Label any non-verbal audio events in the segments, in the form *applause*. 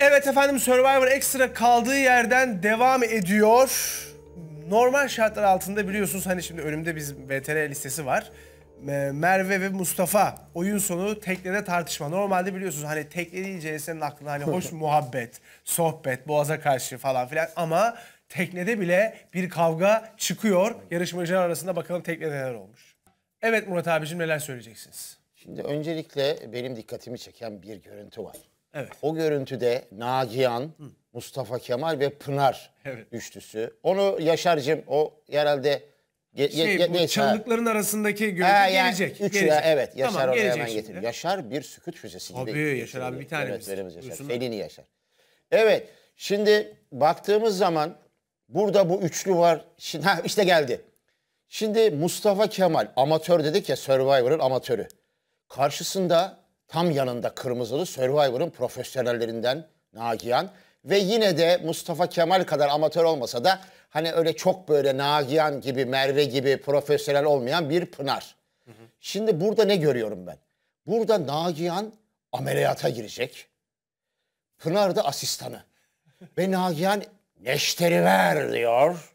Evet efendim Survivor Extra kaldığı yerden devam ediyor. Normal şartlar altında biliyorsunuz hani şimdi önümde biz VTR listesi var. Ee, Merve ve Mustafa oyun sonu teknede tartışma. Normalde biliyorsunuz hani tekne deyince senin aklına hani hoş *laughs* muhabbet, sohbet, boğaza karşı falan filan ama teknede bile bir kavga çıkıyor. Yarışmacılar arasında bakalım teknede neler olmuş. Evet Murat abicim neler söyleyeceksiniz? Şimdi öncelikle benim dikkatimi çeken bir görüntü var. Evet. O görüntüde Nagihan, Hı. Mustafa Kemal ve Pınar evet. üçlüsü. Onu Yaşar'cığım o herhalde Ge şey, ge bu neyse. çalılıkların arasındaki görüntü ha, yani gelecek. Üç gelecek. evet Yaşar tamam, oraya hemen getir. Yaşar bir sükut füzesi gibi. Abi Yaşar abi bir tanemiz. Evet, Yaşar. Dursun Felini Yaşar. Evet şimdi baktığımız zaman burada bu üçlü var. Şimdi, ha, işte geldi. Şimdi Mustafa Kemal amatör dedik ya Survivor'ın amatörü. Karşısında Tam yanında kırmızılı Survivor'ın profesyonellerinden Nagihan. Ve yine de Mustafa Kemal kadar amatör olmasa da hani öyle çok böyle Nagihan gibi, Merve gibi profesyonel olmayan bir Pınar. Hı hı. Şimdi burada ne görüyorum ben? Burada Nagihan ameliyata girecek. Pınar da asistanı. Ve Nagihan neşteri ver diyor.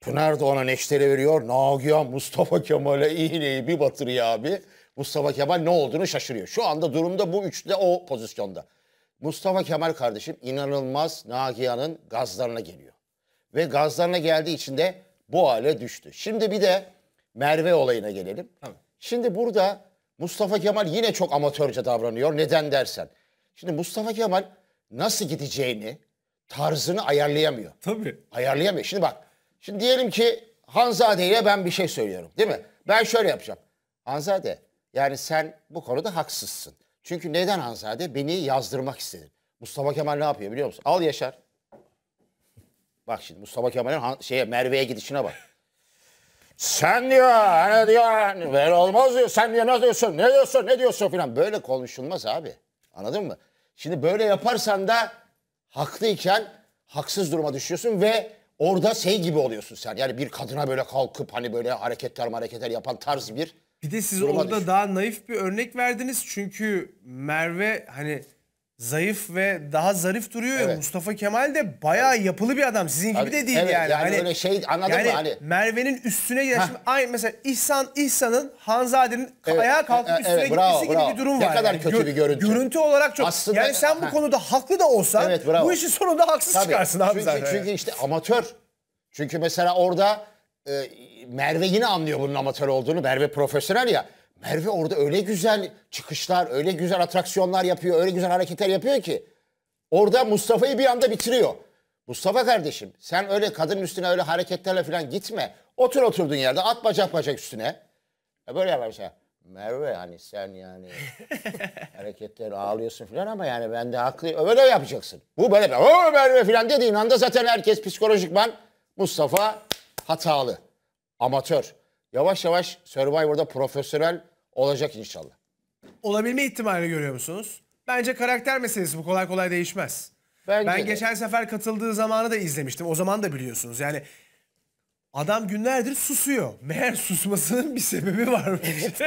Pınar da ona neşteri veriyor. Nagihan Mustafa Kemal'e iğneyi bir batırıyor abi. Mustafa Kemal ne olduğunu şaşırıyor. Şu anda durumda bu üçte o pozisyonda. Mustafa Kemal kardeşim inanılmaz Nagihan'ın gazlarına geliyor. Ve gazlarına geldiği için de bu hale düştü. Şimdi bir de Merve olayına gelelim. Tamam. Şimdi burada Mustafa Kemal yine çok amatörce davranıyor. Neden dersen. Şimdi Mustafa Kemal nasıl gideceğini, tarzını ayarlayamıyor. Tabii. Ayarlayamıyor. Şimdi bak. Şimdi diyelim ki Hanzade ile ben bir şey söylüyorum. Değil mi? Ben şöyle yapacağım. Hanzade yani sen bu konuda haksızsın. Çünkü neden Hanzade? Beni yazdırmak istedin? Mustafa Kemal ne yapıyor biliyor musun? Al Yaşar. Bak şimdi Mustafa Kemal'in şeye Merve'ye gidişine bak. Sen diyor hani diyor hani ver olmaz diyor. Sen diyor ne diyorsun? Ne diyorsun? Ne diyorsun filan. Böyle konuşulmaz abi. Anladın mı? Şimdi böyle yaparsan da haklıyken haksız duruma düşüyorsun ve orada şey gibi oluyorsun sen. Yani bir kadına böyle kalkıp hani böyle hareketler hareketler yapan tarz bir bir de siz Duruma orada düşün. daha naif bir örnek verdiniz. Çünkü Merve hani zayıf ve daha zarif duruyor ya. Evet. Mustafa Kemal de bayağı yapılı bir adam. Sizin Tabii, gibi de değil evet, yani. Yani hani öyle şey anladın yani mı? Hani... Merve'nin üstüne giden. Şimdi aynı mesela İhsan İhsan'ın Hanzade'nin evet, ayağa kalkıp üstüne evet, gitmesi bravo. gibi bir durum ne var. Ne kadar yani. kötü bir görüntü. Görüntü olarak çok. Aslında, yani sen bu ha. konuda haklı da olsan evet, bu işin sonunda haksız Tabii, çıkarsın çünkü, Çünkü işte amatör. Çünkü mesela orada e, Merve yine anlıyor bunun amatör olduğunu. Merve profesyonel ya. Merve orada öyle güzel çıkışlar, öyle güzel atraksiyonlar yapıyor, öyle güzel hareketler yapıyor ki. Orada Mustafa'yı bir anda bitiriyor. Mustafa kardeşim sen öyle kadın üstüne öyle hareketlerle falan gitme. Otur oturduğun yerde at bacak bacak üstüne. böyle yapar mesela. Merve hani sen yani *laughs* hareketler ağlıyorsun falan ama yani ben de haklı öyle yapacaksın. Bu böyle o Merve falan dediğin anda zaten herkes psikolojikman Mustafa hatalı, amatör. Yavaş yavaş Survivor'da profesyonel olacak inşallah. Olabilme ihtimalini görüyor musunuz? Bence karakter meselesi bu kolay kolay değişmez. Bence ben de. geçen sefer katıldığı zamanı da izlemiştim. O zaman da biliyorsunuz. Yani Adam günlerdir susuyor. Meğer susmasının bir sebebi varmış.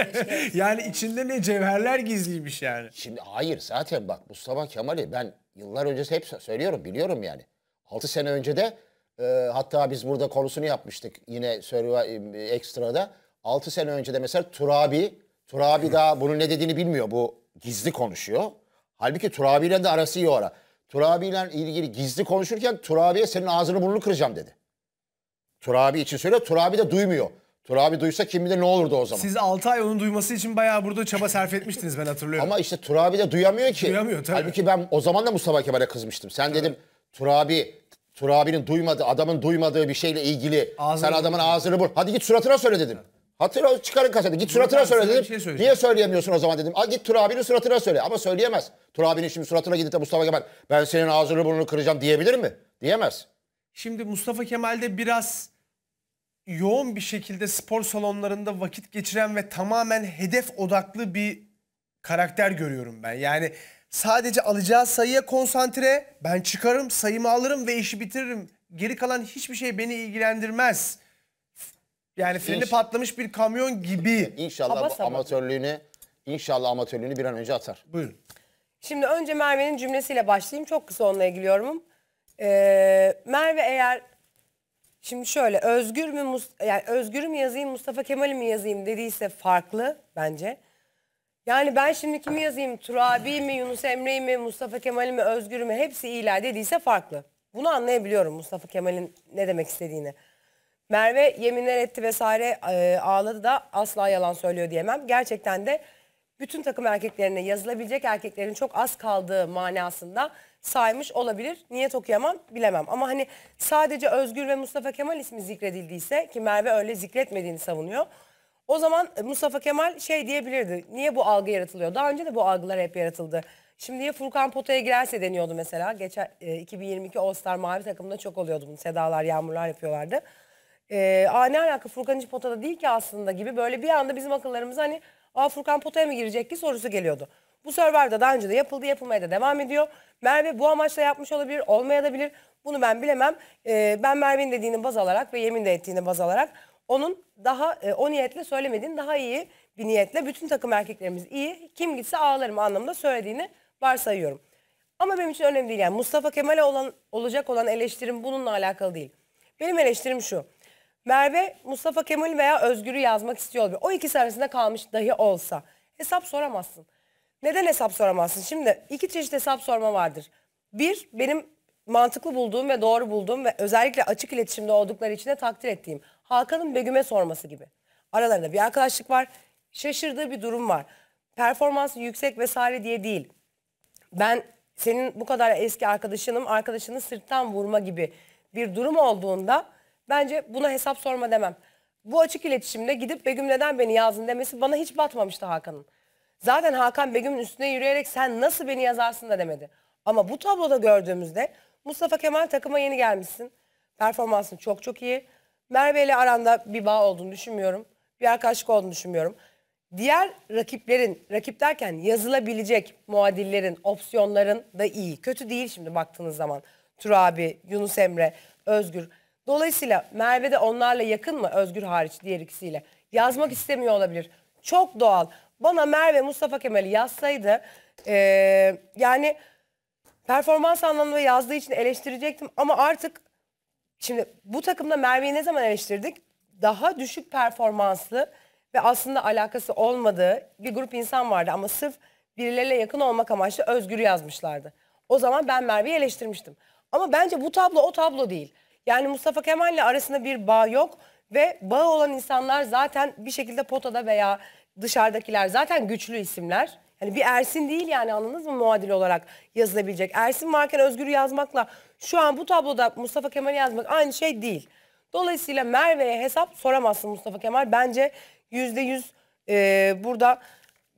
*laughs* yani içinde ne cevherler gizliymiş yani. Şimdi hayır zaten bak Mustafa Kemal'i ben yıllar öncesi hep söylüyorum biliyorum yani. 6 sene önce de e, hatta biz burada konusunu yapmıştık yine Survivor e, ekstrada Extra'da. 6 sene önce de mesela Turabi, Turabi daha bunun ne dediğini bilmiyor. Bu gizli konuşuyor. Halbuki Turabi ile de arası iyi o ara. Turabi ile ilgili gizli konuşurken Turabi'ye senin ağzını burnunu kıracağım dedi. Turabi için söylüyor. Turabi de duymuyor. Turabi duysa kim bilir ne olurdu o zaman. Siz 6 ay onun duyması için bayağı burada çaba sarf etmiştiniz ben hatırlıyorum. Ama işte Turabi de duyamıyor ki. Duyamıyor tabii. Halbuki ben o zaman da Mustafa Kemal'e kızmıştım. Sen dedim Turabi Tur abinin duymadığı, adamın duymadığı bir şeyle ilgili Ağzını sen adamın ağzını bul. Hadi git suratına söyle dedim. Hatırla çıkarın kaseti. Git suratına söyle dedim. Şey Niye söyleyemiyorsun o zaman dedim. A, git Tur abinin suratına söyle. Ama söyleyemez. Tur abinin şimdi suratına gidip de Mustafa Kemal ben senin ağzını burnunu kıracağım diyebilir mi? Diyemez. Şimdi Mustafa Kemal'de biraz yoğun bir şekilde spor salonlarında vakit geçiren ve tamamen hedef odaklı bir karakter görüyorum ben. Yani Sadece alacağı sayıya konsantre. Ben çıkarım, sayımı alırım ve işi bitiririm. Geri kalan hiçbir şey beni ilgilendirmez. Yani freni İnş- patlamış bir kamyon gibi. İnşallah bu amatörlüğünü inşallah amatörlüğünü bir an önce atar. Buyurun. Şimdi önce Merve'nin cümlesiyle başlayayım. Çok kısa onunla ilgili yorumum. Ee, Merve eğer şimdi şöyle özgür mü yani özgürü yazayım Mustafa Kemal'i mi yazayım dediyse farklı bence. Yani ben şimdi kimi yazayım? Turabi mi, Yunus Emre'yi mi, Mustafa Kemal'i mi, Özgür'ü mü? Hepsi iyiler dediyse farklı. Bunu anlayabiliyorum Mustafa Kemal'in ne demek istediğini. Merve yeminler etti vesaire e, ağladı da asla yalan söylüyor diyemem. Gerçekten de bütün takım erkeklerine yazılabilecek erkeklerin çok az kaldığı manasında saymış olabilir. Niyet okuyamam bilemem. Ama hani sadece Özgür ve Mustafa Kemal ismi zikredildiyse ki Merve öyle zikretmediğini savunuyor. O zaman e, Mustafa Kemal şey diyebilirdi. Niye bu algı yaratılıyor? Daha önce de bu algılar hep yaratıldı. Şimdiye Furkan Pota'ya girerse deniyordu mesela. Geçen e, 2022 All-Star mavi takımında çok oluyordu bunu. Sedalar, yağmurlar yapıyorlardı. E, aa ne alaka Furkan hiç Pota'da değil ki aslında gibi böyle bir anda bizim akıllarımıza hani aa Furkan Pota'ya mı girecek ki sorusu geliyordu. Bu Survivor'da daha önce de yapıldı, yapılmaya da devam ediyor. Merve bu amaçla yapmış olabilir, olmayabilir. Bunu ben bilemem. E, ben Merve'nin dediğini baz alarak ve yemin de ettiğini baz alarak onun daha e, o niyetle söylemediğini daha iyi bir niyetle bütün takım erkeklerimiz iyi kim gitse ağlarım anlamında söylediğini varsayıyorum. Ama benim için önemli değil yani Mustafa Kemal'e olan, olacak olan eleştirim bununla alakalı değil. Benim eleştirim şu. Merve Mustafa Kemal veya Özgür'ü yazmak istiyor olabilir. O ikisi arasında kalmış dahi olsa hesap soramazsın. Neden hesap soramazsın? Şimdi iki çeşit hesap sorma vardır. Bir benim mantıklı bulduğum ve doğru bulduğum ve özellikle açık iletişimde oldukları için de takdir ettiğim Hakan'ın Begüm'e sorması gibi. Aralarında bir arkadaşlık var. Şaşırdığı bir durum var. Performansı yüksek vesaire diye değil. Ben senin bu kadar eski arkadaşınım, arkadaşını sırttan vurma gibi bir durum olduğunda bence buna hesap sorma demem. Bu açık iletişimde gidip Begüm neden beni yazdın demesi bana hiç batmamıştı Hakan'ın. Zaten Hakan Begüm'ün üstüne yürüyerek sen nasıl beni yazarsın da demedi. Ama bu tabloda gördüğümüzde Mustafa Kemal takıma yeni gelmişsin. Performansın çok çok iyi. Merve ile aranda bir bağ olduğunu düşünmüyorum. Bir arkadaşlık olduğunu düşünmüyorum. Diğer rakiplerin, rakip derken yazılabilecek muadillerin, opsiyonların da iyi. Kötü değil şimdi baktığınız zaman. Turabi, Yunus Emre, Özgür. Dolayısıyla Merve de onlarla yakın mı Özgür hariç diğer ikisiyle? Yazmak istemiyor olabilir. Çok doğal. Bana Merve Mustafa Kemal'i yazsaydı ee, yani performans anlamında yazdığı için eleştirecektim ama artık şimdi bu takımda Merve'yi ne zaman eleştirdik? Daha düşük performanslı ve aslında alakası olmadığı bir grup insan vardı ama sırf birilerle yakın olmak amaçlı özgür yazmışlardı. O zaman ben Merve'yi eleştirmiştim. Ama bence bu tablo o tablo değil. Yani Mustafa Kemal'le arasında bir bağ yok ve bağı olan insanlar zaten bir şekilde potada veya dışarıdakiler zaten güçlü isimler. Yani bir Ersin değil yani anladınız mı muadil olarak yazılabilecek. Ersin varken Özgür'ü yazmakla şu an bu tabloda Mustafa Kemal'i yazmak aynı şey değil. Dolayısıyla Merve'ye hesap soramazsın Mustafa Kemal. Bence yüzde yüz e, burada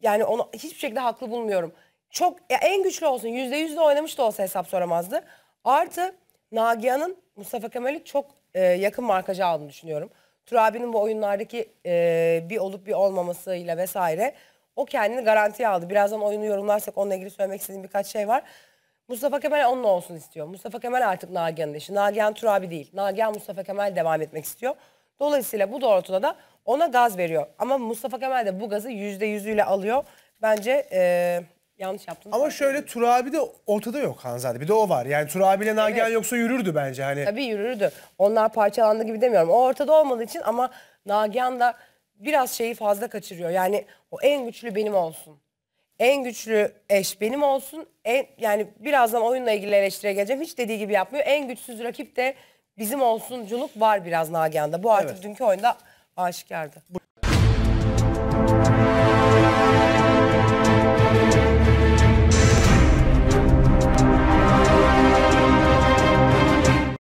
yani onu hiçbir şekilde haklı bulmuyorum. Çok ya en güçlü olsun yüzde yüzde oynamış da olsa hesap soramazdı. Artı Nagihan'ın Mustafa Kemal'i çok e, yakın markajı aldığını düşünüyorum. Turabi'nin bu oyunlardaki e, bir olup bir olmamasıyla vesaire o kendini garantiye aldı. Birazdan oyunu yorumlarsak onunla ilgili söylemek istediğim birkaç şey var. Mustafa Kemal onun olsun istiyor. Mustafa Kemal artık Nagihan'ın eşi. Nagihan Turabi değil. Nagihan Mustafa Kemal devam etmek istiyor. Dolayısıyla bu doğrultuda da ona gaz veriyor. Ama Mustafa Kemal de bu gazı yüzde yüzüyle alıyor. Bence... E, Yanlış yaptım. Ama şöyle abi de ortada yok Hanzade. Bir de o var. Yani Turabi ile Nagihan Evet. yoksa yürürdü bence hani. Tabii yürürdü. Onlar parçalandı gibi demiyorum. O ortada olmadığı için ama Nagihan da biraz şeyi fazla kaçırıyor. Yani o en güçlü benim olsun. En güçlü eş benim olsun. En, yani birazdan oyunla ilgili eleştire geleceğim. Hiç dediği gibi yapmıyor. En güçsüz rakip de bizim olsunculuk var biraz Nagihan'da. Bu artık Evet. dünkü oyunda aşikardı.